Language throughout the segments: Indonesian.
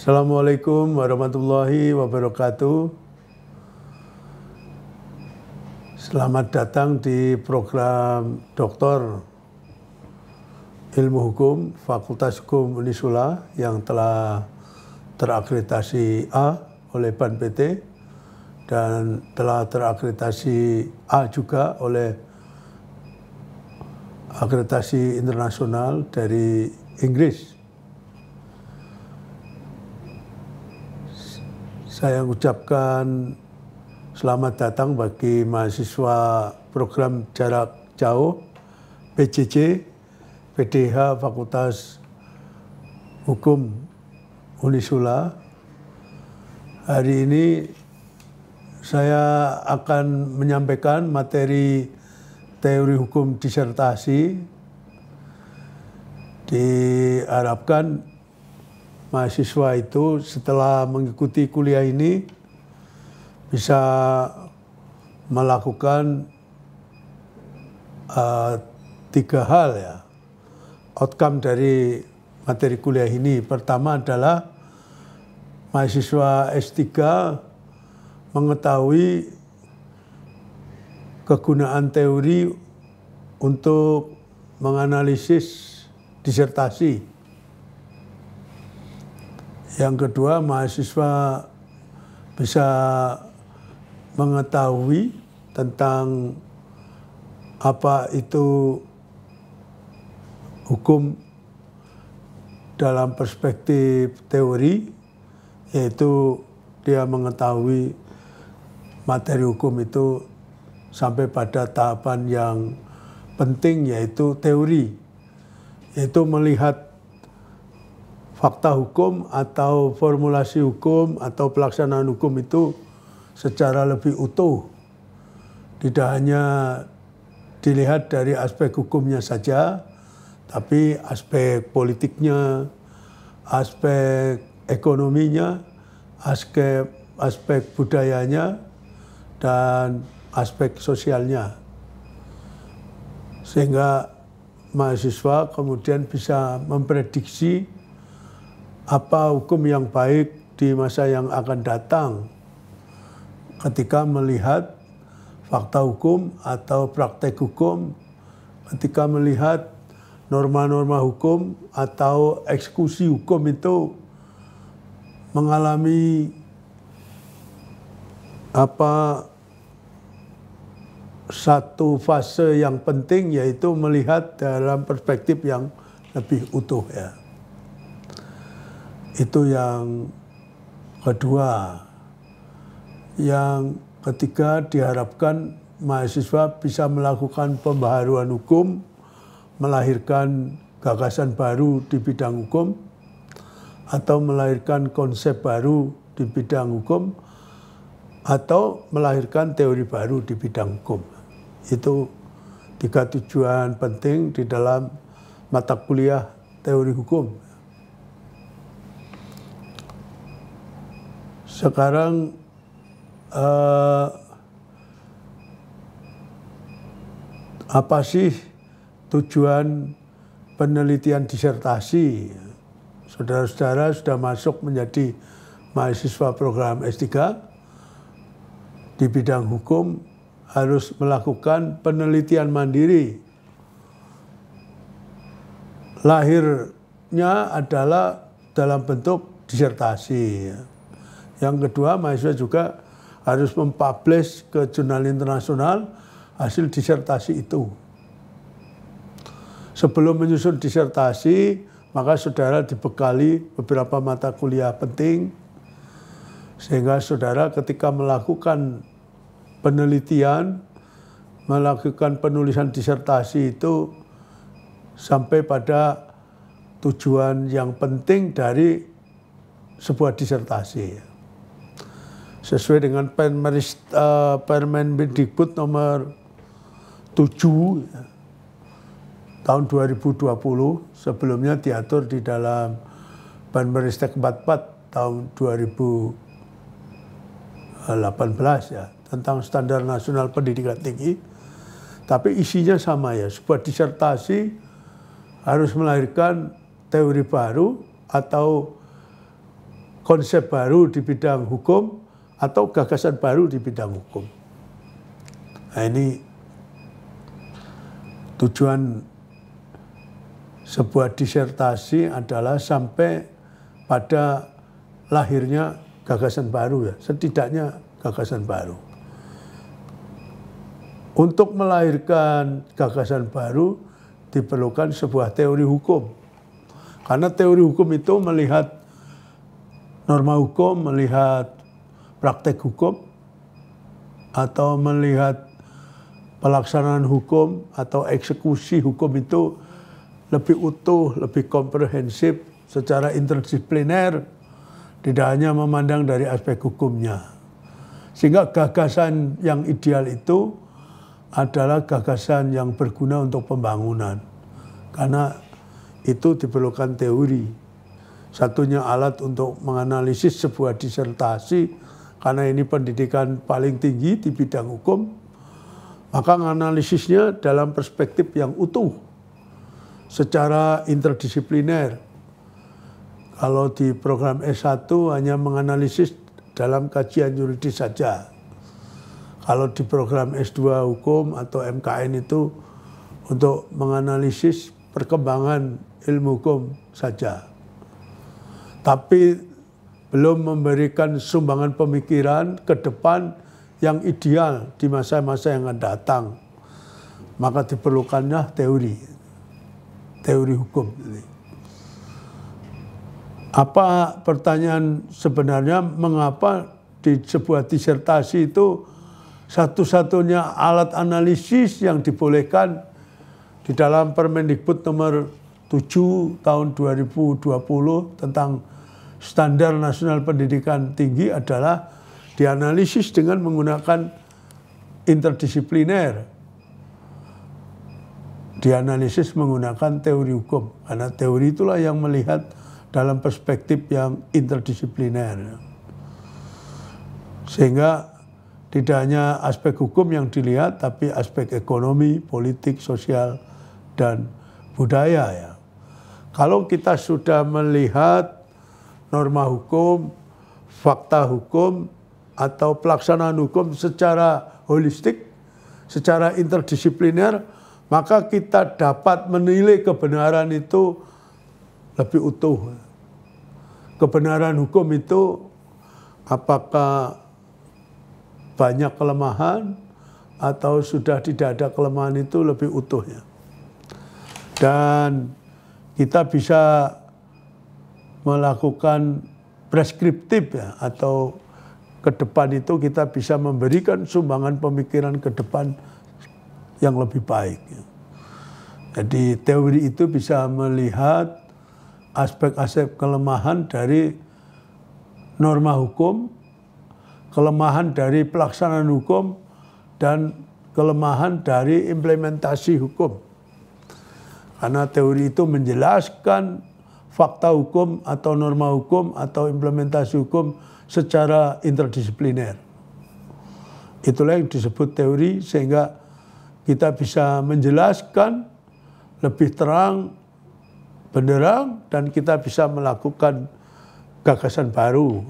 Assalamualaikum warahmatullahi wabarakatuh. Selamat datang di program Doktor Ilmu Hukum Fakultas Hukum Unisula yang telah terakreditasi A oleh BAN PT dan telah terakreditasi A juga oleh akreditasi internasional dari Inggris. saya ucapkan selamat datang bagi mahasiswa program jarak jauh PJJ PDH Fakultas Hukum Unisula. Hari ini saya akan menyampaikan materi teori hukum disertasi diharapkan mahasiswa itu setelah mengikuti kuliah ini bisa melakukan uh, tiga hal ya. Outcome dari materi kuliah ini pertama adalah mahasiswa S3 mengetahui kegunaan teori untuk menganalisis disertasi yang kedua, mahasiswa bisa mengetahui tentang apa itu hukum dalam perspektif teori, yaitu dia mengetahui materi hukum itu sampai pada tahapan yang penting yaitu teori, yaitu melihat fakta hukum atau formulasi hukum atau pelaksanaan hukum itu secara lebih utuh. Tidak hanya dilihat dari aspek hukumnya saja, tapi aspek politiknya, aspek ekonominya, aspek, aspek budayanya, dan aspek sosialnya. Sehingga mahasiswa kemudian bisa memprediksi apa hukum yang baik di masa yang akan datang ketika melihat fakta hukum atau praktek hukum, ketika melihat norma-norma hukum atau eksekusi hukum itu mengalami apa satu fase yang penting yaitu melihat dalam perspektif yang lebih utuh ya. Itu yang kedua. Yang ketiga diharapkan mahasiswa bisa melakukan pembaharuan hukum, melahirkan gagasan baru di bidang hukum, atau melahirkan konsep baru di bidang hukum, atau melahirkan teori baru di bidang hukum. Itu tiga tujuan penting di dalam mata kuliah teori hukum. sekarang uh, apa sih tujuan penelitian disertasi? Saudara-saudara sudah masuk menjadi mahasiswa program S3 di bidang hukum harus melakukan penelitian mandiri. Lahirnya adalah dalam bentuk disertasi. Yang kedua, mahasiswa juga harus mempublish ke jurnal internasional hasil disertasi itu. Sebelum menyusun disertasi, maka saudara dibekali beberapa mata kuliah penting, sehingga saudara ketika melakukan penelitian, melakukan penulisan disertasi itu sampai pada tujuan yang penting dari sebuah disertasi sesuai dengan Permenis uh, eh, Permen Bidikbud nomor 7 ya, tahun 2020 sebelumnya diatur di dalam Permenis 44 tahun 2018 ya tentang standar nasional pendidikan tinggi tapi isinya sama ya sebuah disertasi harus melahirkan teori baru atau konsep baru di bidang hukum atau gagasan baru di bidang hukum. Nah, ini tujuan sebuah disertasi adalah sampai pada lahirnya gagasan baru ya, setidaknya gagasan baru. Untuk melahirkan gagasan baru diperlukan sebuah teori hukum. Karena teori hukum itu melihat norma hukum, melihat praktek hukum atau melihat pelaksanaan hukum atau eksekusi hukum itu lebih utuh, lebih komprehensif secara interdisipliner, tidak hanya memandang dari aspek hukumnya. Sehingga gagasan yang ideal itu adalah gagasan yang berguna untuk pembangunan. Karena itu diperlukan teori. Satunya alat untuk menganalisis sebuah disertasi karena ini pendidikan paling tinggi di bidang hukum, maka analisisnya dalam perspektif yang utuh, secara interdisipliner. Kalau di program S1 hanya menganalisis dalam kajian yuridis saja. Kalau di program S2 hukum atau MKN itu untuk menganalisis perkembangan ilmu hukum saja. Tapi belum memberikan sumbangan pemikiran ke depan yang ideal di masa-masa yang akan datang. Maka diperlukannya teori, teori hukum. Apa pertanyaan sebenarnya mengapa di sebuah disertasi itu satu-satunya alat analisis yang dibolehkan di dalam Permendikbud nomor 7 tahun 2020 tentang standar nasional pendidikan tinggi adalah dianalisis dengan menggunakan interdisipliner. Dianalisis menggunakan teori hukum, karena teori itulah yang melihat dalam perspektif yang interdisipliner. Sehingga tidak hanya aspek hukum yang dilihat, tapi aspek ekonomi, politik, sosial, dan budaya. Ya. Kalau kita sudah melihat norma hukum, fakta hukum, atau pelaksanaan hukum secara holistik, secara interdisipliner, maka kita dapat menilai kebenaran itu lebih utuh. Kebenaran hukum itu apakah banyak kelemahan atau sudah tidak ada kelemahan itu lebih utuhnya. Dan kita bisa melakukan preskriptif ya atau ke depan itu kita bisa memberikan sumbangan pemikiran ke depan yang lebih baik. Ya. Jadi teori itu bisa melihat aspek-aspek kelemahan dari norma hukum, kelemahan dari pelaksanaan hukum, dan kelemahan dari implementasi hukum. Karena teori itu menjelaskan fakta hukum atau norma hukum atau implementasi hukum secara interdisipliner. Itulah yang disebut teori sehingga kita bisa menjelaskan lebih terang, benderang, dan kita bisa melakukan gagasan baru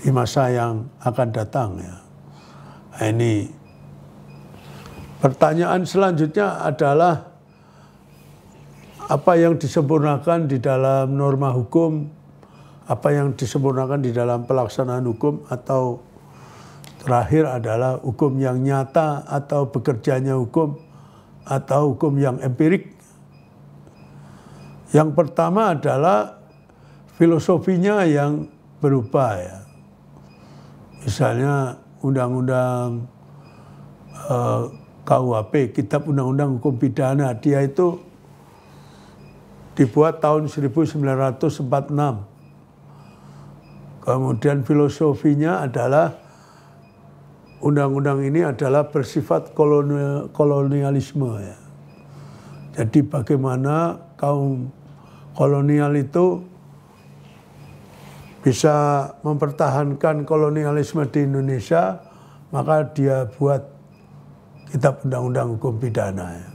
di masa yang akan datang. Ya. Nah, ini pertanyaan selanjutnya adalah apa yang disempurnakan di dalam norma hukum, apa yang disempurnakan di dalam pelaksanaan hukum atau terakhir adalah hukum yang nyata atau bekerjanya hukum atau hukum yang empirik. Yang pertama adalah filosofinya yang berupa, ya. Misalnya undang-undang eh, KUHP, kitab undang-undang hukum pidana, dia itu dibuat tahun 1946. Kemudian filosofinya adalah undang-undang ini adalah bersifat kolonial, kolonialisme ya. Jadi bagaimana kaum kolonial itu bisa mempertahankan kolonialisme di Indonesia, maka dia buat kitab undang-undang hukum pidana. Ya.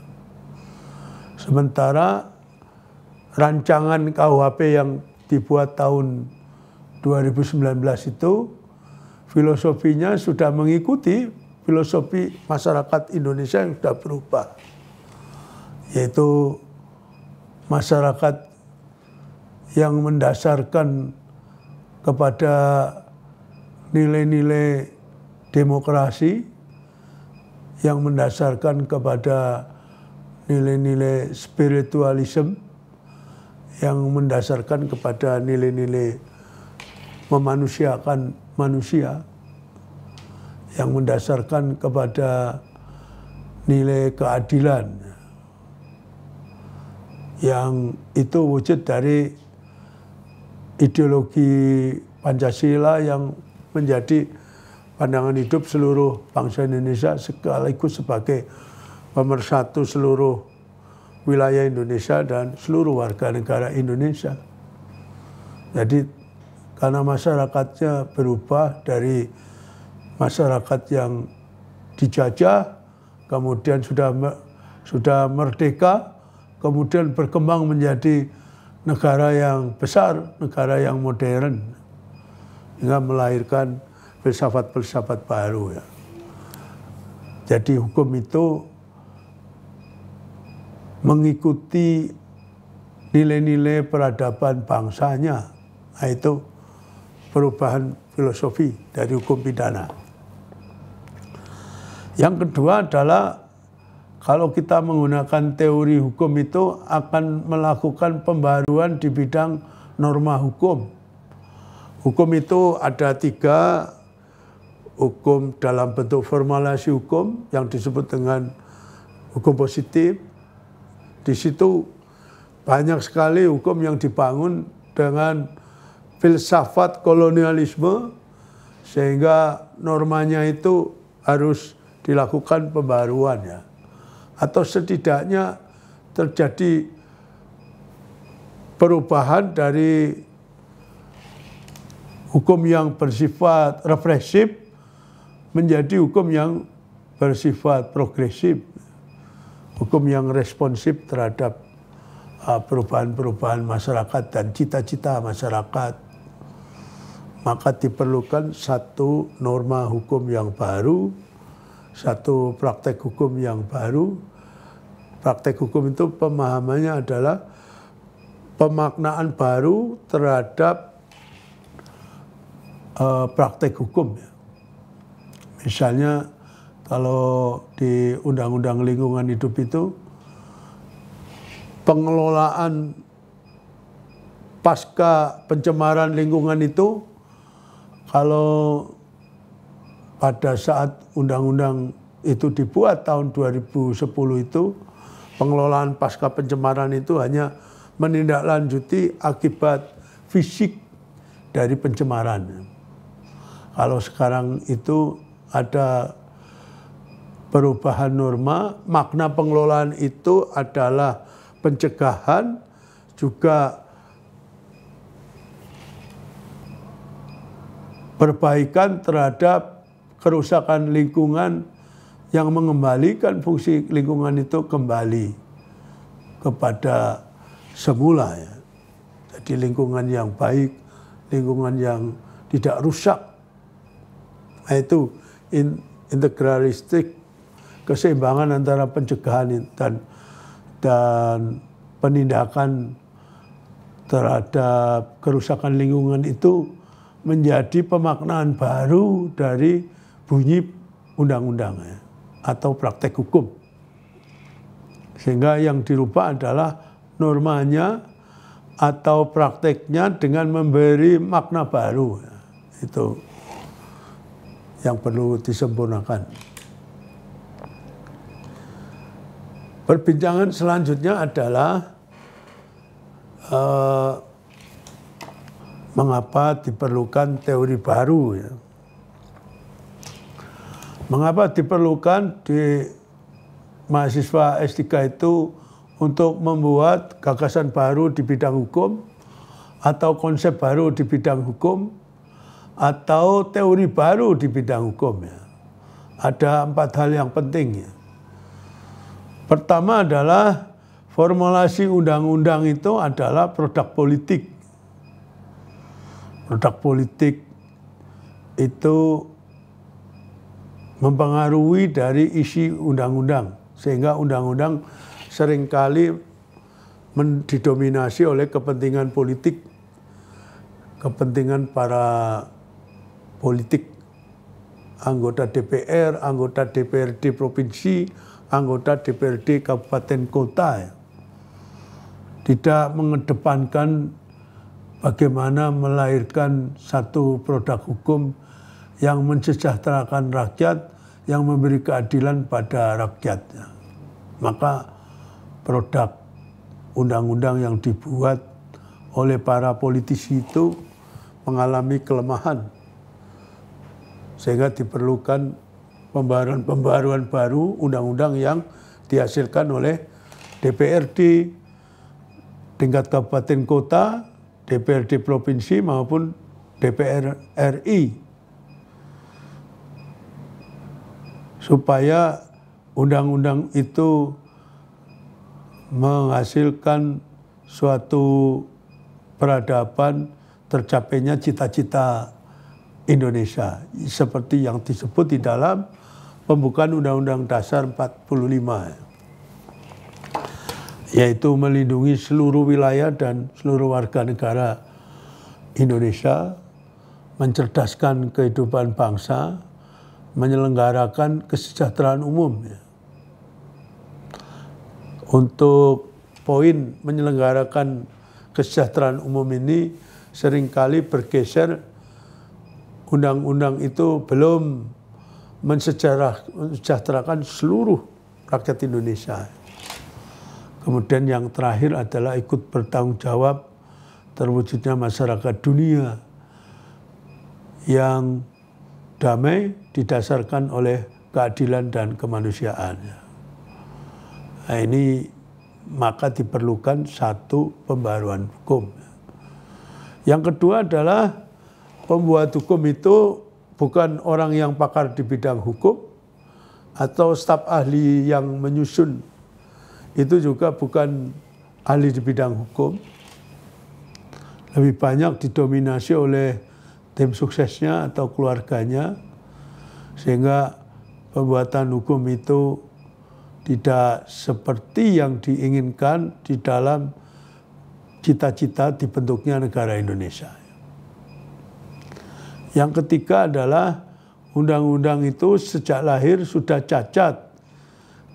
Sementara rancangan KUHP yang dibuat tahun 2019 itu filosofinya sudah mengikuti filosofi masyarakat Indonesia yang sudah berubah yaitu masyarakat yang mendasarkan kepada nilai-nilai demokrasi yang mendasarkan kepada nilai-nilai spiritualisme yang mendasarkan kepada nilai-nilai memanusiakan manusia yang mendasarkan kepada nilai keadilan yang itu wujud dari ideologi Pancasila yang menjadi pandangan hidup seluruh bangsa Indonesia sekaligus sebagai pemersatu seluruh wilayah Indonesia dan seluruh warga negara Indonesia. Jadi karena masyarakatnya berubah dari masyarakat yang dijajah, kemudian sudah sudah merdeka, kemudian berkembang menjadi negara yang besar, negara yang modern, hingga melahirkan filsafat-filsafat baru ya. Jadi hukum itu mengikuti nilai-nilai peradaban bangsanya. yaitu nah, perubahan filosofi dari hukum pidana. Yang kedua adalah kalau kita menggunakan teori hukum itu akan melakukan pembaruan di bidang norma hukum. Hukum itu ada tiga, hukum dalam bentuk formalasi hukum yang disebut dengan hukum positif, di situ banyak sekali hukum yang dibangun dengan filsafat kolonialisme sehingga normanya itu harus dilakukan pembaruan ya atau setidaknya terjadi perubahan dari hukum yang bersifat represif menjadi hukum yang bersifat progresif hukum yang responsif terhadap uh, perubahan-perubahan masyarakat dan cita-cita masyarakat, maka diperlukan satu norma hukum yang baru, satu praktek hukum yang baru. Praktek hukum itu pemahamannya adalah pemaknaan baru terhadap uh, praktek hukum. Misalnya kalau di undang-undang lingkungan hidup itu pengelolaan pasca pencemaran lingkungan itu kalau pada saat undang-undang itu dibuat tahun 2010 itu pengelolaan pasca pencemaran itu hanya menindaklanjuti akibat fisik dari pencemaran. Kalau sekarang itu ada perubahan norma, makna pengelolaan itu adalah pencegahan juga perbaikan terhadap kerusakan lingkungan yang mengembalikan fungsi lingkungan itu kembali kepada semula ya. Jadi lingkungan yang baik, lingkungan yang tidak rusak. Nah, itu integralistik keseimbangan antara pencegahan dan dan penindakan terhadap kerusakan lingkungan itu menjadi pemaknaan baru dari bunyi undang-undangnya atau praktek hukum. Sehingga yang dirubah adalah normanya atau prakteknya dengan memberi makna baru. Ya. Itu yang perlu disempurnakan. Perbincangan selanjutnya adalah uh, mengapa diperlukan teori baru. Ya. Mengapa diperlukan di mahasiswa S3 itu untuk membuat gagasan baru di bidang hukum atau konsep baru di bidang hukum atau teori baru di bidang hukum ya. Ada empat hal yang penting ya. Pertama adalah formulasi undang-undang itu adalah produk politik. Produk politik itu mempengaruhi dari isi undang-undang. Sehingga undang-undang seringkali didominasi oleh kepentingan politik, kepentingan para politik, anggota DPR, anggota DPRD provinsi, anggota DPRD kabupaten kota ya, tidak mengedepankan bagaimana melahirkan satu produk hukum yang mensejahterakan rakyat, yang memberi keadilan pada rakyatnya. Maka produk undang-undang yang dibuat oleh para politisi itu mengalami kelemahan sehingga diperlukan pembaruan-pembaruan baru undang-undang yang dihasilkan oleh DPRD tingkat kabupaten kota, DPRD provinsi maupun DPR RI supaya undang-undang itu menghasilkan suatu peradaban tercapainya cita-cita Indonesia seperti yang disebut di dalam pembukaan Undang-Undang Dasar 45 yaitu melindungi seluruh wilayah dan seluruh warga negara Indonesia mencerdaskan kehidupan bangsa menyelenggarakan kesejahteraan umum ya. untuk poin menyelenggarakan kesejahteraan umum ini seringkali bergeser undang-undang itu belum mensejarah, mensejahterakan seluruh rakyat Indonesia. Kemudian yang terakhir adalah ikut bertanggung jawab terwujudnya masyarakat dunia yang damai didasarkan oleh keadilan dan kemanusiaan. Nah, ini maka diperlukan satu pembaruan hukum. Yang kedua adalah pembuat hukum itu bukan orang yang pakar di bidang hukum atau staf ahli yang menyusun itu juga bukan ahli di bidang hukum. Lebih banyak didominasi oleh tim suksesnya atau keluarganya sehingga pembuatan hukum itu tidak seperti yang diinginkan di dalam cita-cita dibentuknya negara Indonesia. Yang ketiga adalah undang-undang itu sejak lahir sudah cacat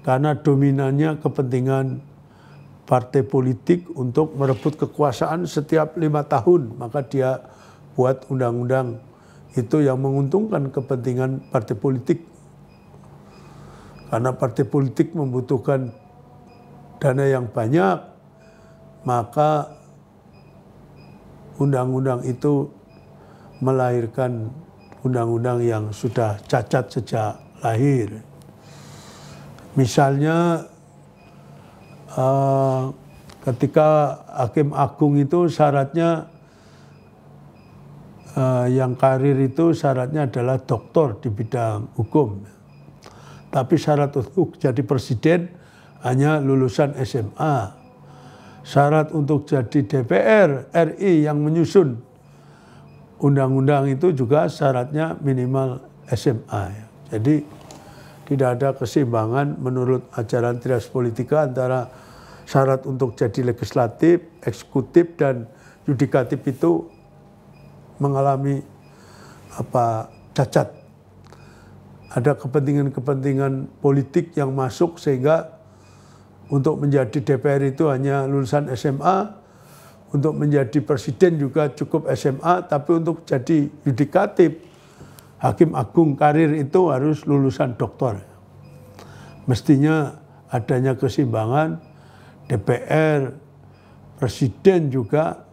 karena dominannya kepentingan partai politik untuk merebut kekuasaan setiap lima tahun. Maka dia buat undang-undang itu yang menguntungkan kepentingan partai politik. Karena partai politik membutuhkan dana yang banyak, maka undang-undang itu melahirkan undang-undang yang sudah cacat sejak lahir. Misalnya uh, ketika hakim agung itu syaratnya uh, yang karir itu syaratnya adalah doktor di bidang hukum. Tapi syarat untuk jadi presiden hanya lulusan SMA. Syarat untuk jadi DPR RI yang menyusun undang-undang itu juga syaratnya minimal SMA. Ya. Jadi tidak ada keseimbangan menurut ajaran trias politika antara syarat untuk jadi legislatif, eksekutif dan yudikatif itu mengalami apa cacat. Ada kepentingan-kepentingan politik yang masuk sehingga untuk menjadi DPR itu hanya lulusan SMA untuk menjadi presiden juga cukup SMA, tapi untuk jadi yudikatif, hakim agung karir itu harus lulusan doktor. Mestinya adanya keseimbangan DPR, presiden juga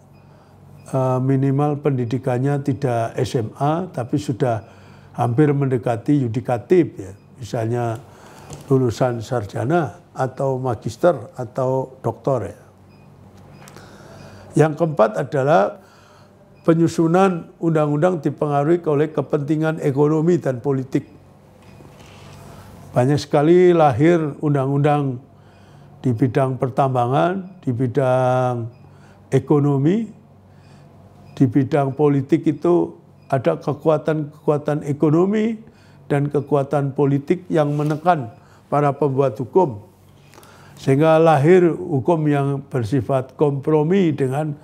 eh, minimal pendidikannya tidak SMA, tapi sudah hampir mendekati yudikatif ya. Misalnya lulusan sarjana atau magister atau doktor ya. Yang keempat adalah penyusunan undang-undang dipengaruhi oleh kepentingan ekonomi dan politik. Banyak sekali lahir undang-undang di bidang pertambangan, di bidang ekonomi, di bidang politik itu ada kekuatan-kekuatan ekonomi dan kekuatan politik yang menekan para pembuat hukum sehingga lahir hukum yang bersifat kompromi dengan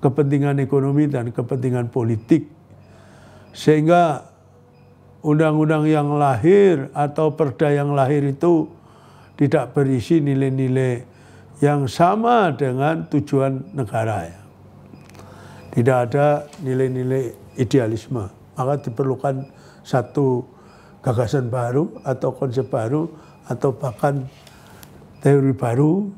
kepentingan ekonomi dan kepentingan politik. Sehingga undang-undang yang lahir atau perda yang lahir itu tidak berisi nilai-nilai yang sama dengan tujuan negara. Ya. Tidak ada nilai-nilai idealisme. Maka diperlukan satu gagasan baru atau konsep baru atau bahkan Daí reparou